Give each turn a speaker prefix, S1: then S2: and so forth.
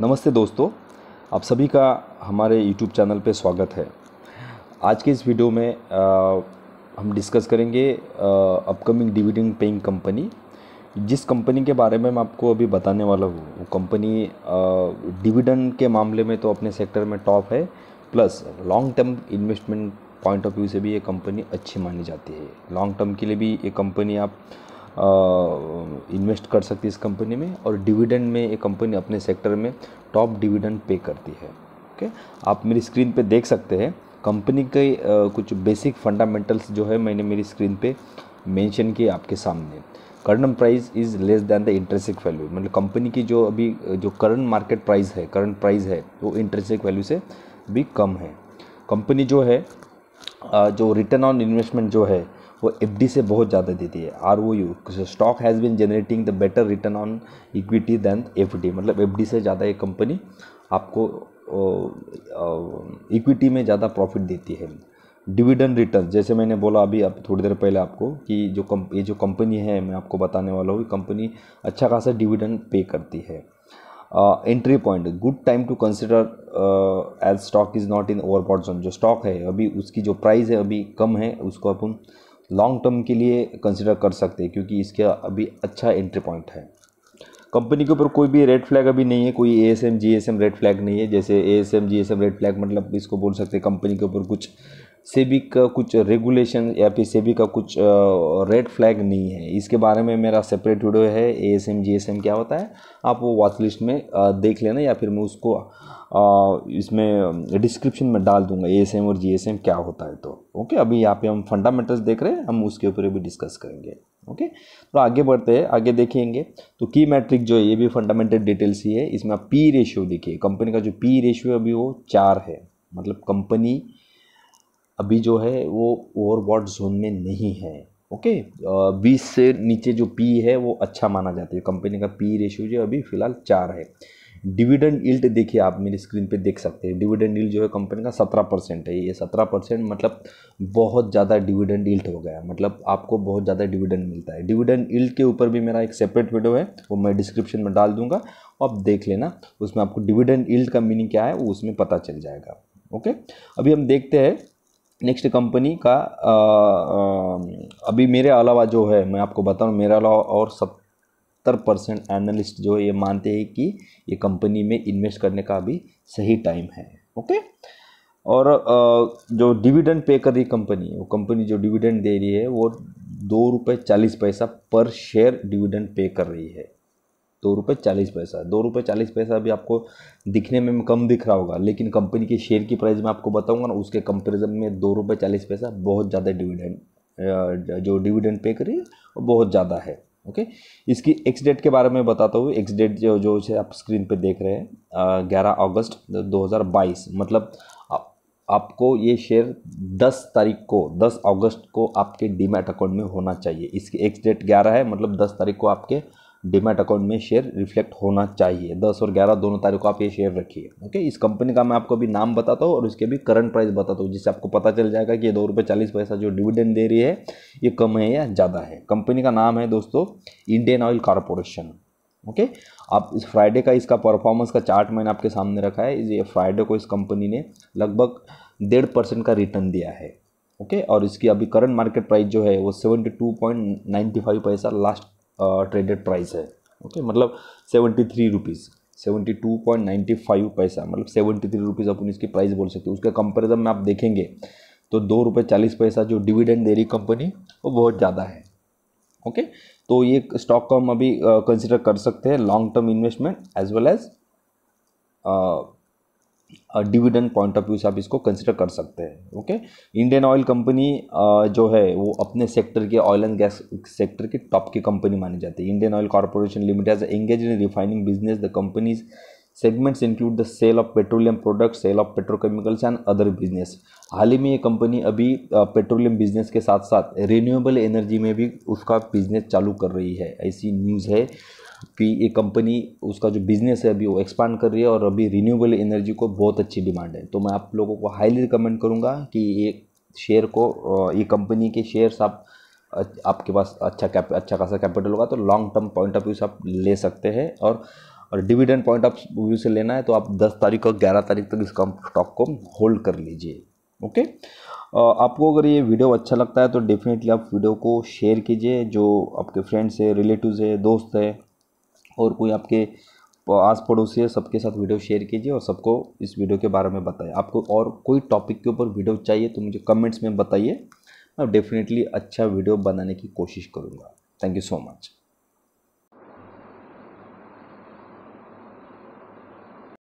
S1: नमस्ते दोस्तों आप सभी का हमारे YouTube चैनल पे स्वागत है आज के इस वीडियो में आ, हम डिस्कस करेंगे अपकमिंग डिविडेंड पेइंग कंपनी जिस कंपनी के बारे में मैं आपको अभी बताने वाला हूँ वो कंपनी डिविडेंड के मामले में तो अपने सेक्टर में टॉप है plus long term investment point of view से भी ये कंपनी अच्छी मानी जाती है लॉन्ग टर्म के लिए भी ये कंपनी आप इन्वेस्ट कर सकती है इस कंपनी में और डिविडेंड में ये कंपनी अपने सेक्टर में टॉप डिविडेंड पे करती है ओके आप मेरी स्क्रीन पे देख सकते हैं कंपनी के कुछ बेसिक फंडामेंटल्स जो है मैंने मेरी स्क्रीन पे मेंशन किए आपके सामने current price is less than the intrinsic value मतलब कंपनी की जो अभी जो करंट मार्केट प्राइस है करंट प्राइस है वो इंटरेस्टिक वैल्यू से भी कम है कंपनी जो है जो रिटर्न ऑन इन्वेस्टमेंट जो है वो एफ से बहुत ज़्यादा देती है R O U stock has been generating the better return on equity than F मतलब एफ से ज़्यादा ये कंपनी आपको इक्विटी में ज़्यादा प्रॉफिट देती है डिविडेंड रिटर्न जैसे मैंने बोला अभी आप थोड़ी देर पहले आपको कि जो कम ये जो कंपनी है मैं आपको बताने वाला हूँ कंपनी अच्छा खासा डिविडेंड पे करती है entry point good time to consider as stock is not in overbought zone जो स्टॉक है अभी उसकी जो प्राइस है अभी कम है उसको अपन लॉन्ग टर्म के लिए कंसिडर कर सकते हैं क्योंकि इसका अभी अच्छा एंट्री पॉइंट है कंपनी के ऊपर कोई भी रेड फ्लैग अभी नहीं है कोई A S M G S M red flag नहीं है जैसे A S M G S M red flag मतलब इसको बोल सकते हैं कंपनी के ऊपर कुछ सेबी का कुछ रेगुलेशन या फिर सेबी का कुछ रेड फ्लैग नहीं है इसके बारे में मेरा सेपरेट वीडियो है A S M G S M क्या होता है आप वो वॉच लिस्ट में देख लेना या फिर मैं उसको इसमें डिस्क्रिप्शन में डाल दूंगा ए एस एम और जी एस एम क्या होता है तो ओके अभी यहाँ पे हम फंडामेंटल्स देख रहे हैं हम उसके ऊपर भी डिस्कस करेंगे ओके तो आगे बढ़ते हैं आगे देखेंगे तो की मैट्रिक जो है ये भी फंडामेंटल डिटेल्स ही है इसमें आप पी रेशियो देखिए कंपनी का जो पी रेशियो अभी वो चार है मतलब कंपनी अभी जो है वो ओवरबॉट जोन में नहीं है ओके बीस से नीचे जो पी है वो अच्छा माना जाता है कंपनी का पी रेशियो जो अभी फ़िलहाल चार है डिविडेंड इल्ट देखिए आप मेरी स्क्रीन पे देख सकते हैं डिविडेंड इल्ट जो है कंपनी का सत्रह परसेंट है ये सत्रह परसेंट मतलब बहुत ज़्यादा डिविडेंड इल्ट हो गया मतलब आपको बहुत ज़्यादा डिविडेंड मिलता है डिविडेंड इल्ट के ऊपर भी मेरा एक सेपरेट वीडियो है वो मैं डिस्क्रिप्शन में डाल दूंगा आप देख लेना उसमें आपको डिविडेंड इल्ट का मीनिंग क्या है वो उसमें पता चल जाएगा ओके अभी हम देखते हैं नेक्स्ट कंपनी का आ, आ, अभी मेरे अलावा जो है मैं आपको बता रहा मेरे अलावा और सत्तर परसेंट एनालिस्ट जो ये मानते हैं कि ये कंपनी में इन्वेस्ट करने का अभी सही टाइम है ओके और आ, जो डिविडेंड पे कर रही कंपनी वो कंपनी जो डिविडेंड दे रही है वो दो रुपये चालीस पैसा पर शेयर डिविडेंड पे कर रही है दो रुपये चालीस पैसा दो रुपये चालीस पैसा भी आपको दिखने में कम दिख रहा होगा लेकिन कंपनी के शेयर की प्राइस मैं आपको बताऊंगा ना उसके कंपेरिजन में दो रुपये चालीस पैसा बहुत ज़्यादा डिविडेंड जो डिविडेंड पे करी वो बहुत ज़्यादा है ओके इसकी एक्स डेट के बारे में बताता हूँ एक्स डेट जो जो है आप स्क्रीन पर देख रहे हैं ग्यारह अगस्त दो मतलब आप, आपको ये शेयर 10 तारीख को 10 अगस्त को आपके डीमैट अकाउंट में होना चाहिए इसकी एक्स डेट 11 है मतलब 10 तारीख को आपके डिमेट अकाउंट में शेयर रिफ्लेक्ट होना चाहिए दस और ग्यारह दोनों तारीख को आप ये शेयर रखिए ओके इस कंपनी का मैं आपको अभी नाम बताता हूँ और इसके भी करंट प्राइस बताता हूँ जिससे आपको पता चल जाएगा कि ये दो रुपये चालीस पैसा जो डिविडेंड दे रही है ये कम है या ज़्यादा है कंपनी का नाम है दोस्तों इंडियन ऑयल कॉरपोरेशन ओके आप इस फ्राइडे का इसका परफॉर्मेंस का चार्ट मैंने आपके सामने रखा है ये फ्राइडे को इस कंपनी ने लगभग डेढ़ परसेंट का रिटर्न दिया है ओके और इसकी अभी करंट मार्केट प्राइस जो है वो seventy two point ninety five पैसा लास्ट ट्रेडेड प्राइस है ओके okay? मतलब seventy three rupees seventy two point ninety five पैसा मतलब सेवेंटी थ्री रुपीज़ अपन इसकी प्राइस बोल सकते हैं उसका कंपेरिजन में आप देखेंगे तो दो रुपये चालीस पैसा जो डिविडेंड दे रही कंपनी वो बहुत ज़्यादा है ओके okay? तो ये स्टॉक को हम अभी कंसिडर कर सकते हैं long term investment as well as dividend point of view से आप इसको कंसिडर कर सकते हैं ओके इंडियन ऑयल कंपनी जो है वो अपने सेक्टर के ऑयल एंड गैस सेक्टर की टॉप की कंपनी मानी जाती है Indian Oil Corporation Limited engage in refining business the company's segments include the sale of petroleum product sale of petrochemicals and other business हाल ही में ये कंपनी अभी पेट्रोलियम बिजनेस के साथ साथ रिन्यूएबल एनर्जी में भी उसका बिजनेस चालू कर रही है ऐसी न्यूज़ है कि ये कंपनी उसका जो बिज़नेस है अभी वो एक्सपांड कर रही है और अभी रिन्यूएबल एनर्जी को बहुत अच्छी डिमांड है तो मैं आप लोगों को हाईली रिकमेंड करूँगा कि ये शेयर को ये कंपनी के शेयर्स आप आपके पास अच्छा कैप अच्छा खासा कैपिटल होगा तो long term point of view से आप ले सकते हैं और और डिविडेंड पॉइंट ऑफ व्यू से लेना है तो आप 10 तारीख और 11 तारीख तक इस स्टॉक को होल्ड कर लीजिए ओके आपको अगर ये वीडियो अच्छा लगता है तो डेफिनेटली आप वीडियो को शेयर कीजिए जो आपके फ्रेंड्स है रिलेटिव है दोस्त है और कोई आपके आस पड़ोसी है सबके साथ वीडियो शेयर कीजिए और सबको इस वीडियो के बारे में बताइए आपको और कोई टॉपिक के ऊपर वीडियो चाहिए तो मुझे कमेंट्स में बताइए मैं डेफिनेटली अच्छा वीडियो बनाने की कोशिश करूँगा थैंक यू सो मच